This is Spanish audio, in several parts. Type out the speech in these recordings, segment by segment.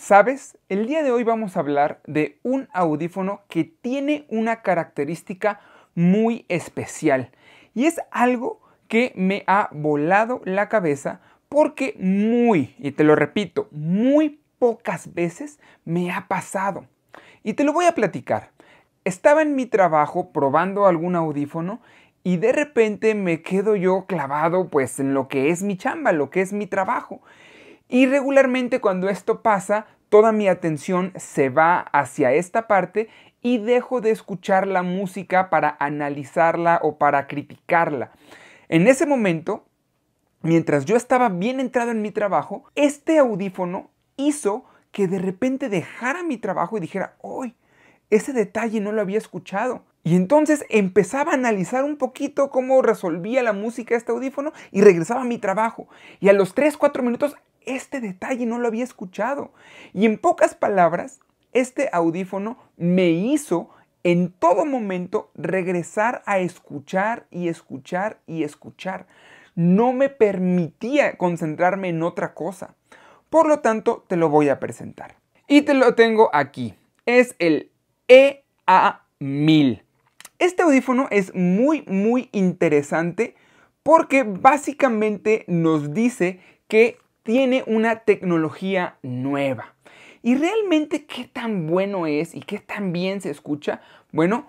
¿Sabes? El día de hoy vamos a hablar de un audífono que tiene una característica muy especial y es algo que me ha volado la cabeza porque muy, y te lo repito, muy pocas veces me ha pasado. Y te lo voy a platicar. Estaba en mi trabajo probando algún audífono y de repente me quedo yo clavado pues en lo que es mi chamba, lo que es mi trabajo. Y regularmente cuando esto pasa, toda mi atención se va hacia esta parte y dejo de escuchar la música para analizarla o para criticarla. En ese momento, mientras yo estaba bien entrado en mi trabajo, este audífono hizo que de repente dejara mi trabajo y dijera, ¡Uy! ese detalle no lo había escuchado. Y entonces empezaba a analizar un poquito cómo resolvía la música este audífono y regresaba a mi trabajo. Y a los 3, 4 minutos este detalle no lo había escuchado. Y en pocas palabras, este audífono me hizo en todo momento regresar a escuchar y escuchar y escuchar. No me permitía concentrarme en otra cosa. Por lo tanto, te lo voy a presentar. Y te lo tengo aquí. Es el EA1000. Este audífono es muy, muy interesante porque básicamente nos dice que tiene una tecnología nueva. ¿Y realmente qué tan bueno es y qué tan bien se escucha? Bueno,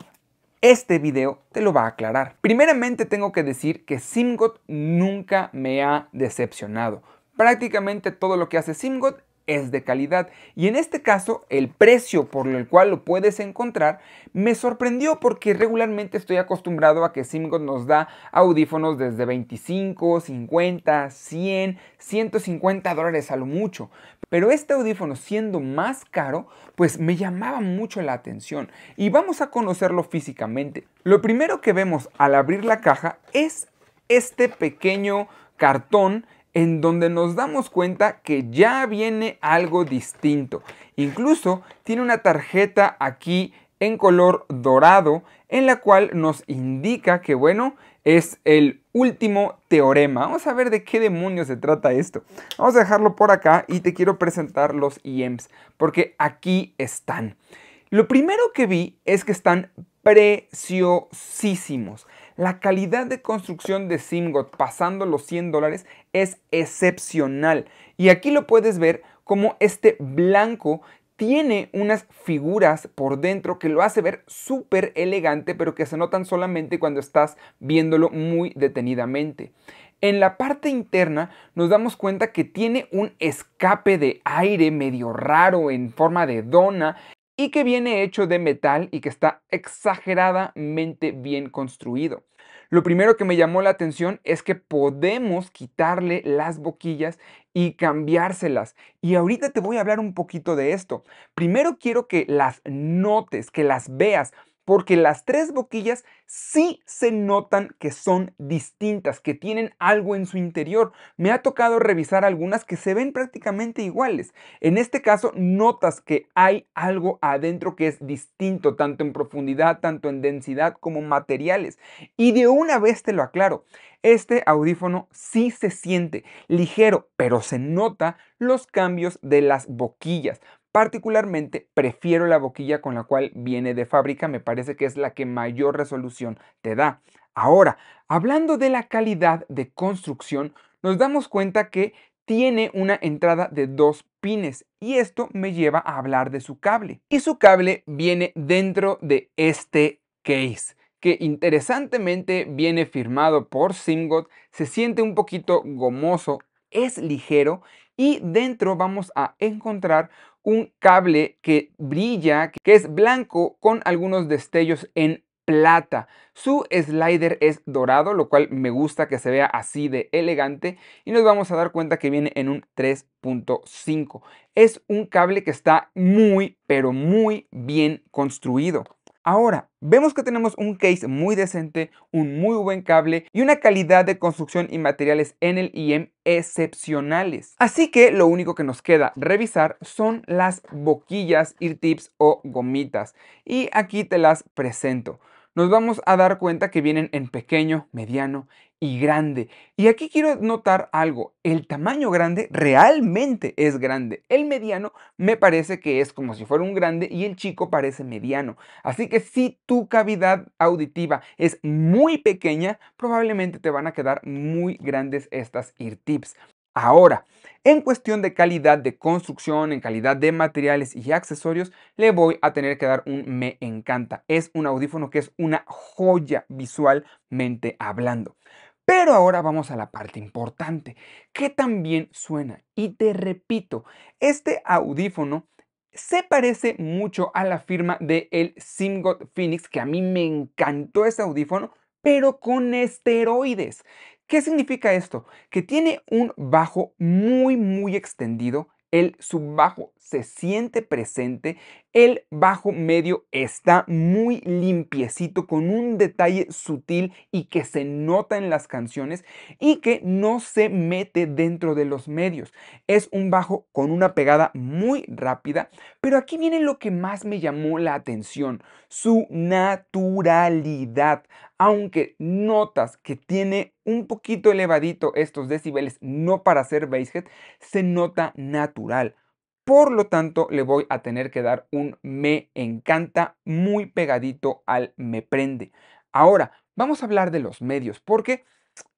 este video te lo va a aclarar. Primeramente tengo que decir que SimGot nunca me ha decepcionado. Prácticamente todo lo que hace SimGot es de calidad. Y en este caso, el precio por el cual lo puedes encontrar me sorprendió porque regularmente estoy acostumbrado a que Simgon nos da audífonos desde 25, 50, 100, 150 dólares a lo mucho. Pero este audífono siendo más caro, pues me llamaba mucho la atención. Y vamos a conocerlo físicamente. Lo primero que vemos al abrir la caja es este pequeño cartón en donde nos damos cuenta que ya viene algo distinto. Incluso tiene una tarjeta aquí en color dorado en la cual nos indica que bueno, es el último teorema. Vamos a ver de qué demonios se trata esto. Vamos a dejarlo por acá y te quiero presentar los IEMs porque aquí están. Lo primero que vi es que están preciosísimos. La calidad de construcción de Simgot pasando los 100 dólares es excepcional. Y aquí lo puedes ver como este blanco tiene unas figuras por dentro que lo hace ver súper elegante, pero que se notan solamente cuando estás viéndolo muy detenidamente. En la parte interna nos damos cuenta que tiene un escape de aire medio raro en forma de dona y que viene hecho de metal y que está exageradamente bien construido. Lo primero que me llamó la atención es que podemos quitarle las boquillas y cambiárselas. Y ahorita te voy a hablar un poquito de esto. Primero quiero que las notes, que las veas, porque las tres boquillas sí se notan que son distintas, que tienen algo en su interior. Me ha tocado revisar algunas que se ven prácticamente iguales. En este caso, notas que hay algo adentro que es distinto, tanto en profundidad, tanto en densidad como materiales. Y de una vez te lo aclaro, este audífono sí se siente ligero, pero se nota los cambios de las boquillas. Particularmente prefiero la boquilla con la cual viene de fábrica, me parece que es la que mayor resolución te da. Ahora, hablando de la calidad de construcción, nos damos cuenta que tiene una entrada de dos pines y esto me lleva a hablar de su cable. Y su cable viene dentro de este case que interesantemente viene firmado por Simgot, se siente un poquito gomoso, es ligero y dentro vamos a encontrar un cable que brilla, que es blanco con algunos destellos en plata. Su slider es dorado, lo cual me gusta que se vea así de elegante y nos vamos a dar cuenta que viene en un 3.5. Es un cable que está muy, pero muy bien construido. Ahora, vemos que tenemos un case muy decente, un muy buen cable y una calidad de construcción y materiales en el IEM excepcionales. Así que lo único que nos queda revisar son las boquillas, ear tips o gomitas. Y aquí te las presento nos vamos a dar cuenta que vienen en pequeño, mediano y grande. Y aquí quiero notar algo, el tamaño grande realmente es grande. El mediano me parece que es como si fuera un grande y el chico parece mediano. Así que si tu cavidad auditiva es muy pequeña, probablemente te van a quedar muy grandes estas ear tips. Ahora, en cuestión de calidad de construcción, en calidad de materiales y accesorios, le voy a tener que dar un me encanta. Es un audífono que es una joya visualmente hablando. Pero ahora vamos a la parte importante, que también suena. Y te repito, este audífono se parece mucho a la firma de el Simgot Phoenix, que a mí me encantó ese audífono, pero con esteroides. ¿Qué significa esto? Que tiene un bajo muy, muy extendido. El subbajo se siente presente el bajo medio está muy limpiecito, con un detalle sutil y que se nota en las canciones y que no se mete dentro de los medios. Es un bajo con una pegada muy rápida, pero aquí viene lo que más me llamó la atención, su naturalidad. Aunque notas que tiene un poquito elevadito estos decibeles, no para ser basshead, se nota natural por lo tanto, le voy a tener que dar un me encanta muy pegadito al me prende. Ahora, vamos a hablar de los medios, porque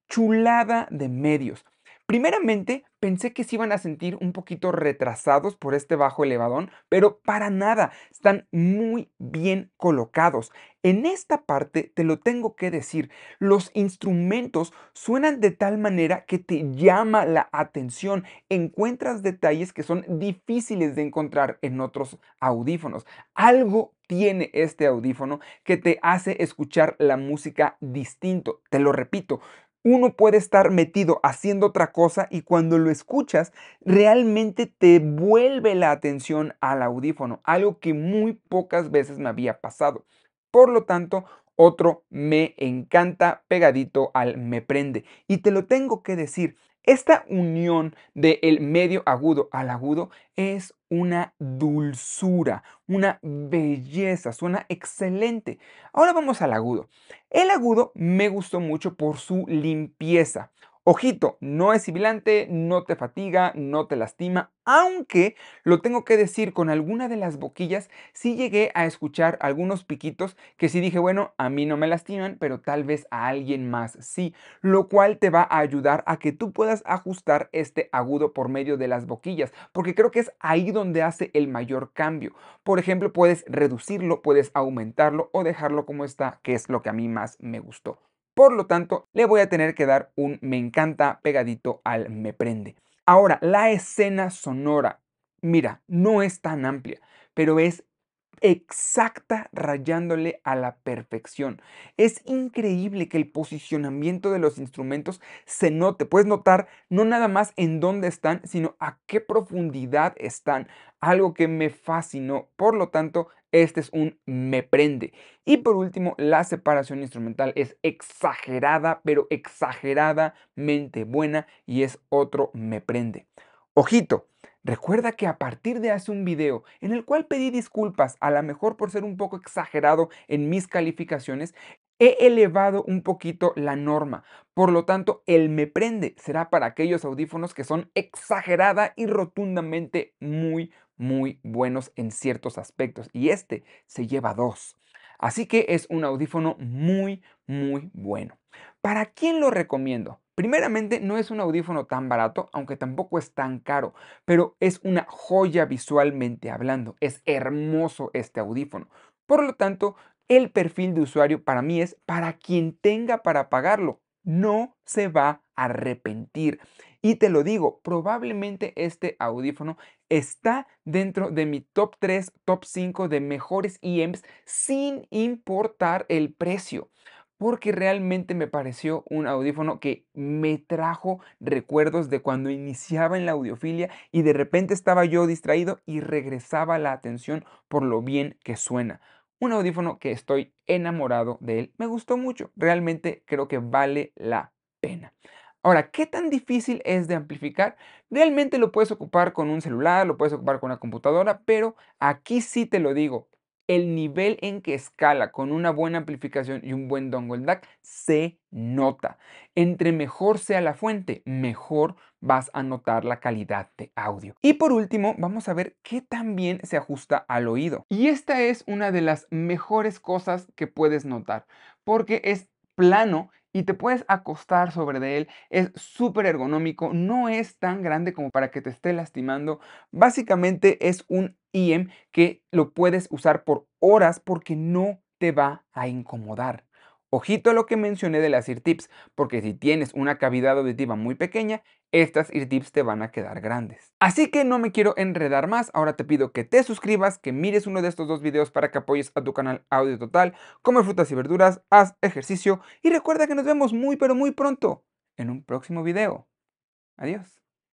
chulada de medios. Primeramente, pensé que se iban a sentir un poquito retrasados por este bajo elevadón, pero para nada, están muy bien colocados. En esta parte te lo tengo que decir, los instrumentos suenan de tal manera que te llama la atención, encuentras detalles que son difíciles de encontrar en otros audífonos. Algo tiene este audífono que te hace escuchar la música distinto. Te lo repito, uno puede estar metido haciendo otra cosa y cuando lo escuchas realmente te vuelve la atención al audífono, algo que muy pocas veces me había pasado. Por lo tanto, otro me encanta pegadito al me prende. Y te lo tengo que decir, esta unión del medio agudo al agudo es una dulzura, una belleza, suena excelente. Ahora vamos al agudo. El agudo me gustó mucho por su limpieza. Ojito, no es sibilante, no te fatiga, no te lastima, aunque lo tengo que decir con alguna de las boquillas, sí llegué a escuchar algunos piquitos que sí dije, bueno, a mí no me lastiman, pero tal vez a alguien más sí, lo cual te va a ayudar a que tú puedas ajustar este agudo por medio de las boquillas, porque creo que es ahí donde hace el mayor cambio. Por ejemplo, puedes reducirlo, puedes aumentarlo o dejarlo como está, que es lo que a mí más me gustó. Por lo tanto, le voy a tener que dar un me encanta pegadito al me prende. Ahora, la escena sonora, mira, no es tan amplia, pero es exacta rayándole a la perfección. Es increíble que el posicionamiento de los instrumentos se note. Puedes notar no nada más en dónde están, sino a qué profundidad están, algo que me fascinó. Por lo tanto, este es un me prende. Y por último, la separación instrumental es exagerada, pero exageradamente buena y es otro me prende. Ojito, recuerda que a partir de hace un video en el cual pedí disculpas, a lo mejor por ser un poco exagerado en mis calificaciones, he elevado un poquito la norma. Por lo tanto, el me prende será para aquellos audífonos que son exagerada y rotundamente muy muy buenos en ciertos aspectos y este se lleva dos. Así que es un audífono muy, muy bueno. ¿Para quién lo recomiendo? Primeramente, no es un audífono tan barato, aunque tampoco es tan caro, pero es una joya visualmente hablando. Es hermoso este audífono. Por lo tanto, el perfil de usuario para mí es para quien tenga para pagarlo. No se va a arrepentir. Y te lo digo, probablemente este audífono está dentro de mi top 3, top 5 de mejores EMs sin importar el precio porque realmente me pareció un audífono que me trajo recuerdos de cuando iniciaba en la audiofilia y de repente estaba yo distraído y regresaba la atención por lo bien que suena. Un audífono que estoy enamorado de él, me gustó mucho, realmente creo que vale la pena. Ahora, ¿qué tan difícil es de amplificar? Realmente lo puedes ocupar con un celular, lo puedes ocupar con una computadora, pero aquí sí te lo digo, el nivel en que escala con una buena amplificación y un buen dongle DAC se nota. Entre mejor sea la fuente, mejor vas a notar la calidad de audio. Y por último, vamos a ver qué también se ajusta al oído. Y esta es una de las mejores cosas que puedes notar, porque es plano y te puedes acostar sobre de él. Es súper ergonómico, no es tan grande como para que te esté lastimando. Básicamente es un IEM que lo puedes usar por horas porque no te va a incomodar. Ojito a lo que mencioné de las tips, porque si tienes una cavidad auditiva muy pequeña, estas tips te van a quedar grandes. Así que no me quiero enredar más, ahora te pido que te suscribas, que mires uno de estos dos videos para que apoyes a tu canal Audio Total, come frutas y verduras, haz ejercicio y recuerda que nos vemos muy pero muy pronto en un próximo video. Adiós.